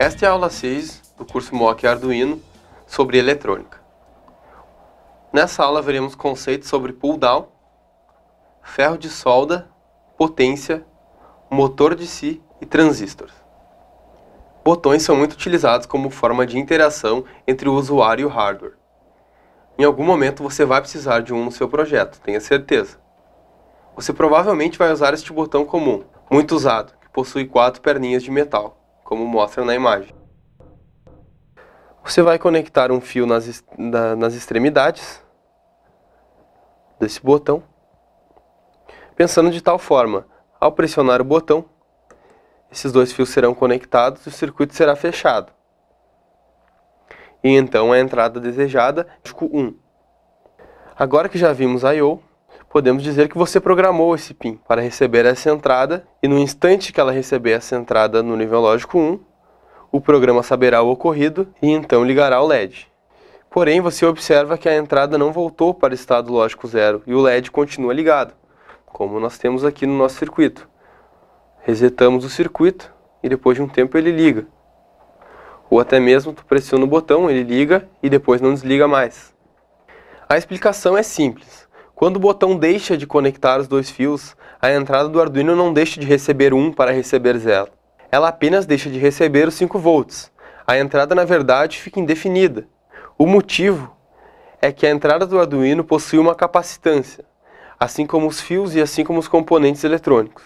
Esta é a aula 6 do curso MOOC Arduino sobre eletrônica. Nessa aula veremos conceitos sobre pull down, ferro de solda, potência, motor de si e transistores. Botões são muito utilizados como forma de interação entre o usuário e o hardware. Em algum momento você vai precisar de um no seu projeto, tenha certeza. Você provavelmente vai usar este botão comum, muito usado, que possui quatro perninhas de metal como mostra na imagem. Você vai conectar um fio nas, nas extremidades desse botão, pensando de tal forma, ao pressionar o botão, esses dois fios serão conectados e o circuito será fechado. E então é a entrada desejada, disco tipo 1. Agora que já vimos I.O., podemos dizer que você programou esse PIN para receber essa entrada e no instante que ela receber essa entrada no nível lógico 1, o programa saberá o ocorrido e então ligará o LED. Porém, você observa que a entrada não voltou para o estado lógico 0 e o LED continua ligado, como nós temos aqui no nosso circuito. Resetamos o circuito e depois de um tempo ele liga. Ou até mesmo tu pressiona o botão, ele liga e depois não desliga mais. A explicação é simples. Quando o botão deixa de conectar os dois fios, a entrada do Arduino não deixa de receber 1 para receber 0. Ela apenas deixa de receber os 5 volts. A entrada, na verdade, fica indefinida. O motivo é que a entrada do Arduino possui uma capacitância, assim como os fios e assim como os componentes eletrônicos.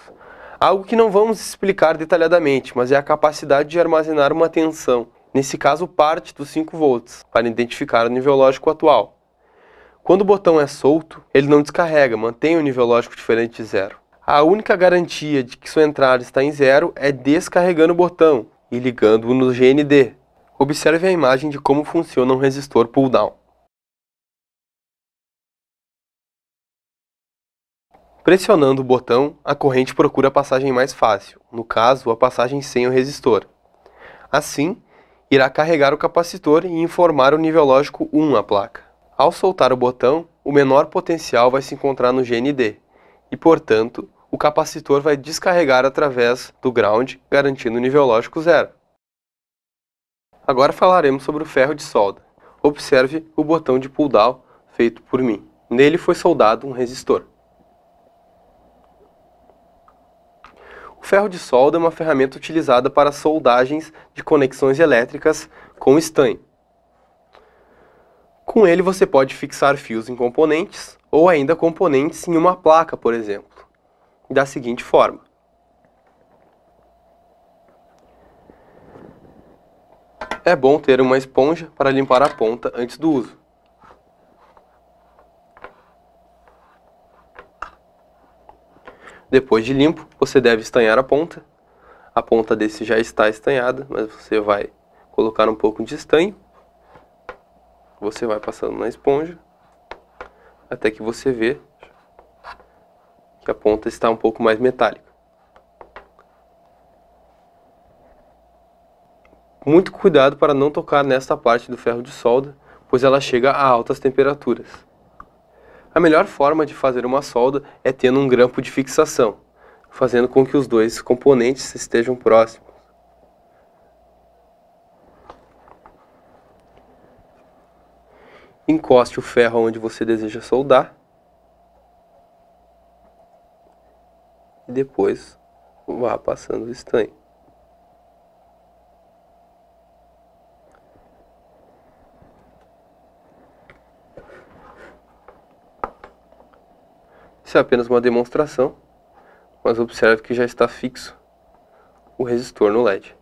Algo que não vamos explicar detalhadamente, mas é a capacidade de armazenar uma tensão, nesse caso parte dos 5 volts, para identificar o nível lógico atual. Quando o botão é solto, ele não descarrega, mantém o nível lógico diferente de zero. A única garantia de que sua entrada está em zero é descarregando o botão e ligando-o no GND. Observe a imagem de como funciona um resistor pull-down. Pressionando o botão, a corrente procura a passagem mais fácil, no caso, a passagem sem o resistor. Assim, irá carregar o capacitor e informar o nível lógico 1 à placa. Ao soltar o botão, o menor potencial vai se encontrar no GND e, portanto, o capacitor vai descarregar através do ground, garantindo o nível lógico zero. Agora falaremos sobre o ferro de solda. Observe o botão de pull down feito por mim. Nele foi soldado um resistor. O ferro de solda é uma ferramenta utilizada para soldagens de conexões elétricas com estanho. Com ele você pode fixar fios em componentes ou ainda componentes em uma placa, por exemplo, da seguinte forma. É bom ter uma esponja para limpar a ponta antes do uso. Depois de limpo, você deve estanhar a ponta. A ponta desse já está estanhada, mas você vai colocar um pouco de estanho você vai passando na esponja até que você vê que a ponta está um pouco mais metálica. Muito cuidado para não tocar nesta parte do ferro de solda, pois ela chega a altas temperaturas. A melhor forma de fazer uma solda é tendo um grampo de fixação, fazendo com que os dois componentes estejam próximos. encoste o ferro onde você deseja soldar. E depois vá passando o estanho. Isso é apenas uma demonstração, mas observe que já está fixo o resistor no LED.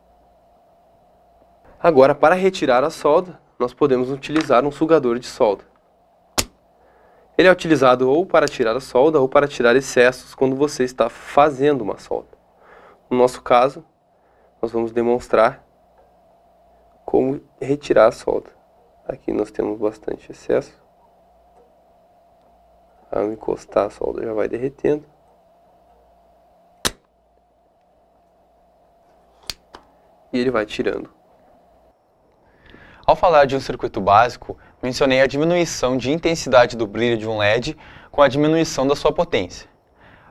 Agora, para retirar a solda, nós podemos utilizar um sugador de solda. Ele é utilizado ou para tirar a solda ou para tirar excessos quando você está fazendo uma solda. No nosso caso, nós vamos demonstrar como retirar a solda. Aqui nós temos bastante excesso. Ao encostar a solda já vai derretendo. E ele vai tirando. Ao falar de um circuito básico, mencionei a diminuição de intensidade do brilho de um LED com a diminuição da sua potência.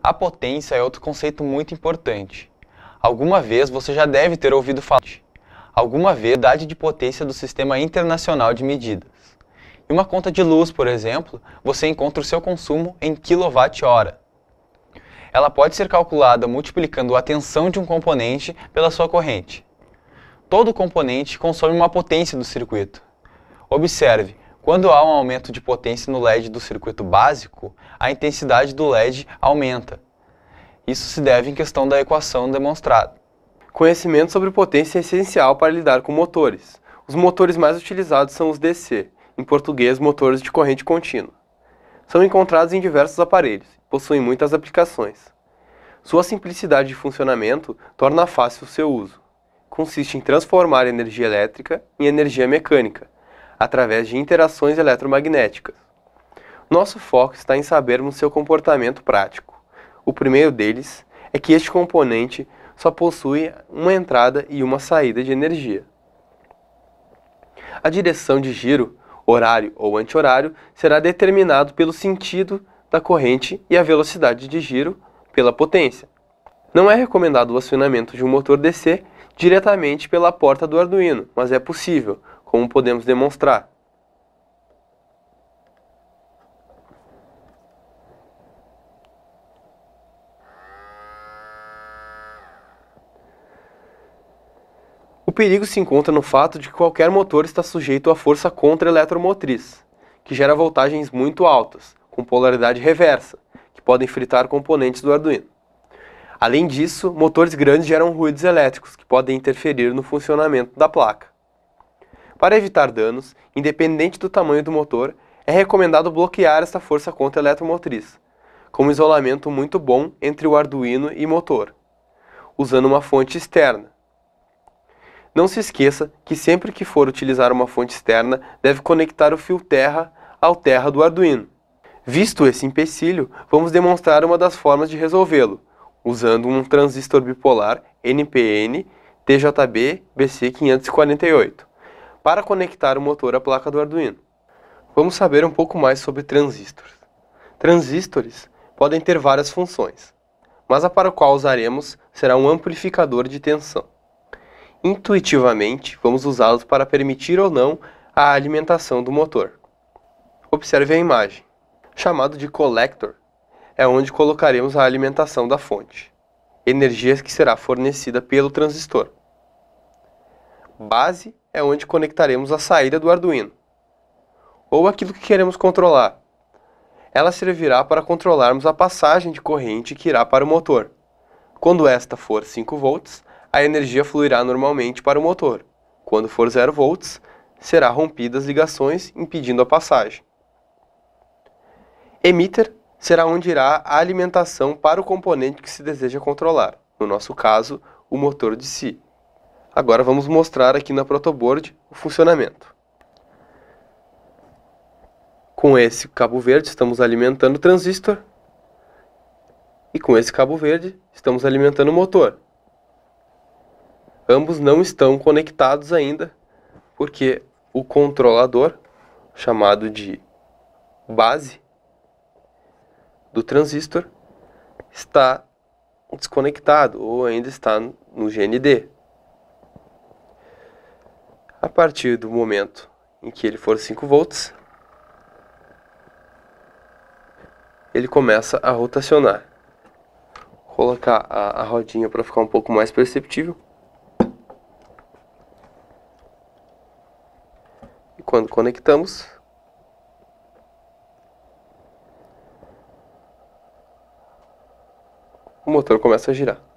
A potência é outro conceito muito importante. Alguma vez você já deve ter ouvido falar de alguma verdade de potência do Sistema Internacional de Medidas. Em uma conta de luz, por exemplo, você encontra o seu consumo em quilowatt-hora. Ela pode ser calculada multiplicando a tensão de um componente pela sua corrente todo componente consome uma potência do circuito. Observe, quando há um aumento de potência no LED do circuito básico, a intensidade do LED aumenta. Isso se deve em questão da equação demonstrada. Conhecimento sobre potência é essencial para lidar com motores. Os motores mais utilizados são os DC, em português, motores de corrente contínua. São encontrados em diversos aparelhos e possuem muitas aplicações. Sua simplicidade de funcionamento torna fácil o seu uso consiste em transformar energia elétrica em energia mecânica, através de interações eletromagnéticas. Nosso foco está em sabermos seu comportamento prático. O primeiro deles é que este componente só possui uma entrada e uma saída de energia. A direção de giro, horário ou anti-horário, será determinado pelo sentido da corrente e a velocidade de giro pela potência. Não é recomendado o acionamento de um motor DC diretamente pela porta do Arduino, mas é possível, como podemos demonstrar. O perigo se encontra no fato de que qualquer motor está sujeito à força contra-eletromotriz, que gera voltagens muito altas, com polaridade reversa, que podem fritar componentes do Arduino. Além disso, motores grandes geram ruídos elétricos que podem interferir no funcionamento da placa. Para evitar danos, independente do tamanho do motor, é recomendado bloquear esta força contra eletromotriz, com um isolamento muito bom entre o Arduino e motor, usando uma fonte externa. Não se esqueça que sempre que for utilizar uma fonte externa, deve conectar o fio terra ao terra do Arduino. Visto esse empecilho, vamos demonstrar uma das formas de resolvê-lo, usando um transistor bipolar NPN TJB BC548 para conectar o motor à placa do Arduino. Vamos saber um pouco mais sobre transistores. Transistores podem ter várias funções, mas a para a qual usaremos será um amplificador de tensão. Intuitivamente, vamos usá-los para permitir ou não a alimentação do motor. Observe a imagem. Chamado de collector, é onde colocaremos a alimentação da fonte, energia que será fornecida pelo transistor. Base é onde conectaremos a saída do Arduino, ou aquilo que queremos controlar. Ela servirá para controlarmos a passagem de corrente que irá para o motor. Quando esta for 5 volts, a energia fluirá normalmente para o motor. Quando for 0 volts, será rompida as ligações, impedindo a passagem. Emitter será onde irá a alimentação para o componente que se deseja controlar, no nosso caso, o motor de si. Agora vamos mostrar aqui na protoboard o funcionamento. Com esse cabo verde estamos alimentando o transistor e com esse cabo verde estamos alimentando o motor. Ambos não estão conectados ainda porque o controlador, chamado de base, do transistor está desconectado ou ainda está no GND. A partir do momento em que ele for 5 volts, ele começa a rotacionar. Vou colocar a, a rodinha para ficar um pouco mais perceptível. E quando conectamos, motor começa a girar